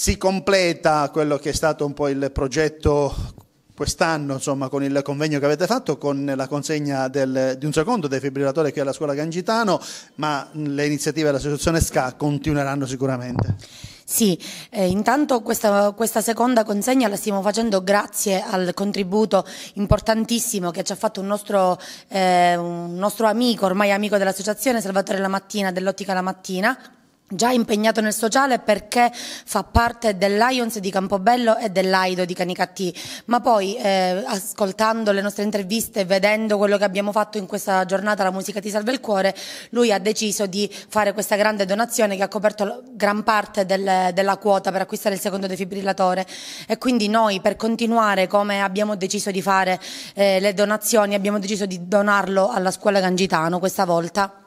si completa quello che è stato un po' il progetto quest'anno, insomma, con il convegno che avete fatto, con la consegna del, di un secondo defibrillatore qui alla scuola Gangitano, ma le iniziative dell'associazione SCA continueranno sicuramente. Sì, eh, intanto questa, questa, seconda consegna la stiamo facendo grazie al contributo importantissimo che ci ha fatto un nostro, eh, un nostro amico, ormai amico dell'associazione, Salvatore La Mattina, dell'Ottica La Mattina, Già impegnato nel sociale perché fa parte del Lions di Campobello e dell'Aido di Canicattì, ma poi eh, ascoltando le nostre interviste, vedendo quello che abbiamo fatto in questa giornata, la musica ti salva il cuore, lui ha deciso di fare questa grande donazione che ha coperto gran parte del, della quota per acquistare il secondo defibrillatore e quindi noi per continuare come abbiamo deciso di fare eh, le donazioni abbiamo deciso di donarlo alla scuola Gangitano questa volta.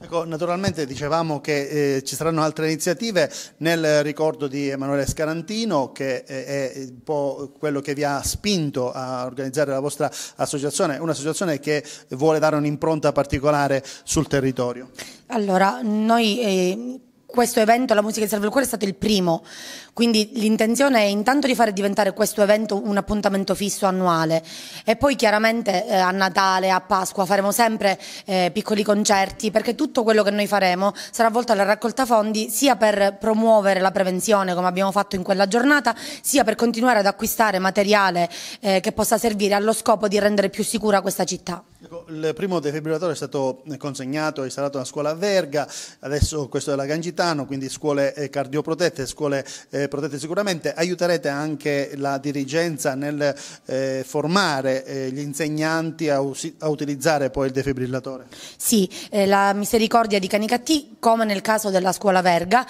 Ecco, naturalmente dicevamo che eh, ci saranno altre iniziative nel ricordo di Emanuele Scarantino che eh, è un po' quello che vi ha spinto a organizzare la vostra associazione, un'associazione che vuole dare un'impronta particolare sul territorio. Allora, noi eh, questo evento, la musica che serve il cuore, è stato il primo. Quindi l'intenzione è intanto di fare diventare questo evento un appuntamento fisso annuale e poi chiaramente eh, a Natale, a Pasqua faremo sempre eh, piccoli concerti perché tutto quello che noi faremo sarà volto alla raccolta fondi sia per promuovere la prevenzione come abbiamo fatto in quella giornata, sia per continuare ad acquistare materiale eh, che possa servire allo scopo di rendere più sicura questa città. Ecco, il primo defibrillatore è stato consegnato e installato alla scuola Verga, adesso questo è la Gangitano, quindi scuole eh, cardioprotette, scuole eh, protette sicuramente. Aiuterete anche la dirigenza nel eh, formare gli insegnanti a, utilizzare poi il defibrillatore? Sì, la Misericordia di Canicattì, come nel caso della scuola Verga,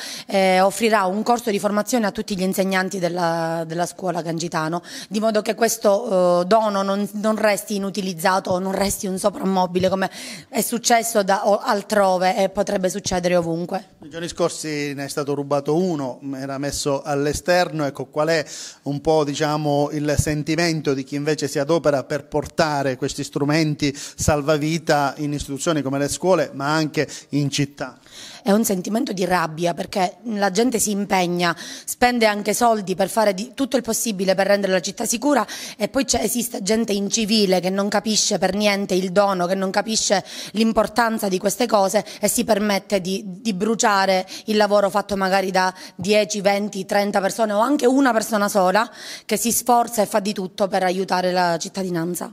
offrirà un corso di formazione a tutti gli insegnanti della, della scuola Gangitano, di modo che questo dono non, non resti inutilizzato o non resti un soprammobile come è successo da, altrove e potrebbe succedere ovunque. Nei giorni scorsi ne è stato rubato uno, era messo all'esterno, ecco qual è un po' diciamo, il sentimento di chi invece si adopera per portare questi strumenti salvavita in istituzioni come le scuole ma anche in città? È un sentimento di rabbia perché la gente si impegna, spende anche soldi per fare tutto il possibile per rendere la città sicura e poi esiste gente incivile che non capisce per niente il dono, che non capisce l'importanza di queste cose e si permette di, di bruciare il lavoro fatto magari da 10, 20, 30 persone o anche una persona sola che si sforza e fa di tutto per aiutare la cittadinanza.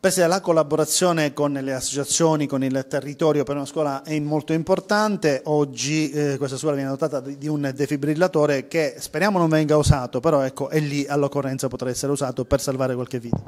Pese la collaborazione con le associazioni, con il territorio per una scuola è eh, molto importante, oggi eh, questa scuola viene dotata di un defibrillatore che speriamo non venga usato, però ecco, è lì all'occorrenza potrà essere usato per salvare qualche vita.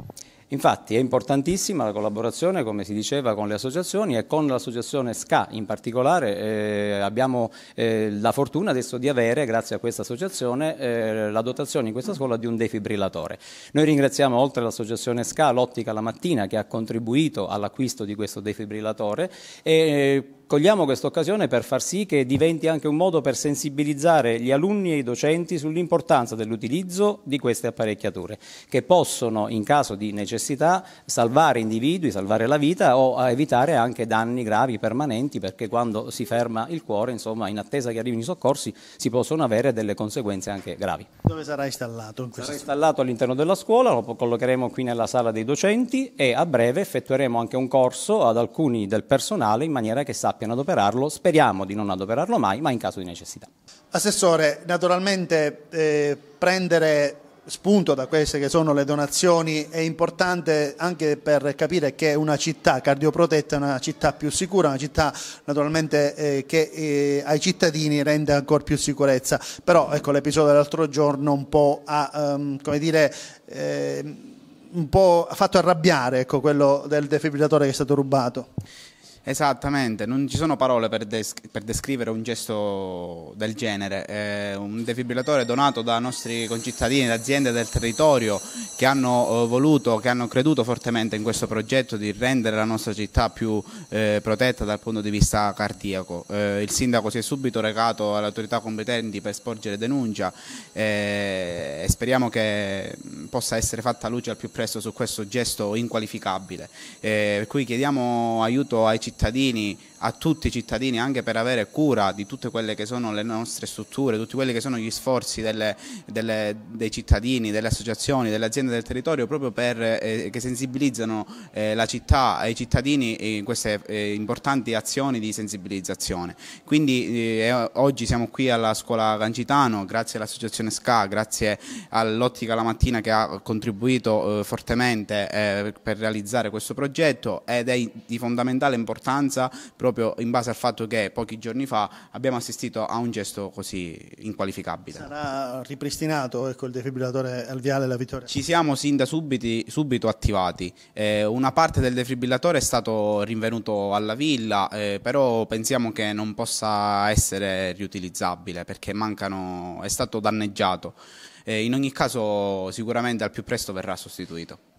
Infatti è importantissima la collaborazione, come si diceva, con le associazioni e con l'associazione SCA in particolare eh, abbiamo eh, la fortuna adesso di avere, grazie a questa associazione, eh, la dotazione in questa scuola di un defibrillatore. Noi ringraziamo oltre l'associazione SCA l'Ottica la Mattina che ha contribuito all'acquisto di questo defibrillatore e eh, Cogliamo questa occasione per far sì che diventi anche un modo per sensibilizzare gli alunni e i docenti sull'importanza dell'utilizzo di queste apparecchiature, che possono, in caso di necessità, salvare individui, salvare la vita o evitare anche danni gravi permanenti, perché quando si ferma il cuore, insomma, in attesa che arrivino i soccorsi, si possono avere delle conseguenze anche gravi. Dove sarà installato? In sarà installato all'interno della scuola, lo collocheremo qui nella sala dei docenti e a breve effettueremo anche un corso ad alcuni del personale in maniera che sappia sappiano adoperarlo, speriamo di non adoperarlo mai, ma in caso di necessità. Assessore, naturalmente eh, prendere spunto da queste che sono le donazioni è importante anche per capire che una città cardioprotetta è una città più sicura, una città naturalmente eh, che eh, ai cittadini rende ancora più sicurezza, però ecco l'episodio dell'altro giorno un po' ha, um, come dire, eh, un po' fatto arrabbiare ecco, quello del defibrillatore che è stato rubato. Esattamente, non ci sono parole per, desc- per descrivere un gesto del genere. È un defibrillatore donato da nostri concittadini, da aziende del territorio che hanno eh, voluto, che hanno creduto fortemente in questo progetto di rendere la nostra città più eh, protetta dal punto di vista cardiaco. Eh, il sindaco si è subito recato alle autorità competenti per sporgere denuncia eh, e speriamo che mm, possa essere fatta luce al più presto su questo gesto inqualificabile. per eh, cui chiediamo aiuto ai cittadini cittadini a tutti i cittadini anche per avere cura di tutte quelle che sono le nostre strutture, tutti quelli che sono gli sforzi delle, delle, dei cittadini, delle associazioni, delle aziende del territorio proprio per, eh, che sensibilizzano eh, la città e i cittadini in queste eh, importanti azioni di sensibilizzazione. Quindi eh, eh, oggi siamo qui alla scuola Cancitano, grazie all'associazione SCA, grazie all'Ottica la Mattina che ha contribuito eh, fortemente per realizzare questo progetto ed è di fondamentale importanza proprio proprio in base al fatto che pochi giorni fa abbiamo assistito a un gesto così inqualificabile. Sarà ripristinato ecco, il defibrillatore viale alla Vittoria? Ci siamo sin da subiti, subito attivati, eh, una parte del defibrillatore è stato rinvenuto alla villa, eh, però pensiamo che non possa essere riutilizzabile perché mancano, è stato danneggiato. Eh, in ogni caso sicuramente al più presto verrà sostituito.